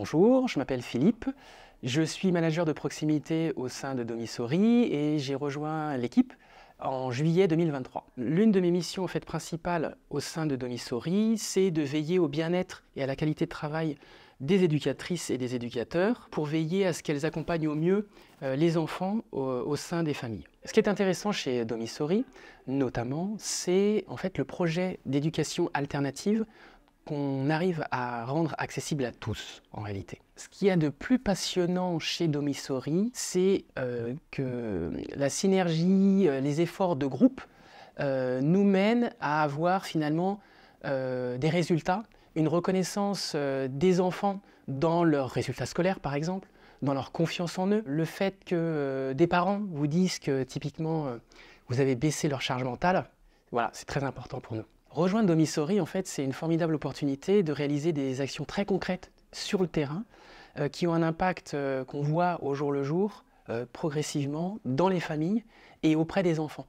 Bonjour, je m'appelle Philippe, je suis manager de proximité au sein de Domisori et j'ai rejoint l'équipe en juillet 2023. L'une de mes missions en fait, principales au sein de Domisori, c'est de veiller au bien-être et à la qualité de travail des éducatrices et des éducateurs pour veiller à ce qu'elles accompagnent au mieux euh, les enfants au, sein des familles. Ce qui est intéressant chez Domisori, notamment, c'est en fait le projet d'éducation alternative qu'on arrive à rendre accessible à tous en réalité. Ce qu'il y a de plus passionnant chez Domisori, c'est euh, que la synergie, euh, les efforts de groupe euh, nous mènent à avoir finalement des résultats, une reconnaissance des enfants dans leurs résultats scolaires par exemple, dans leur confiance en eux, le fait que des parents vous disent que typiquement vous avez baissé leur charge mentale, voilà, c'est très important pour nous. Rejoindre Domisori, en fait, c'est une formidable opportunité de réaliser des actions très concrètes sur le terrain euh, qui ont un impact euh, qu'on voit au jour le jour, euh, progressivement, dans les familles et auprès des enfants.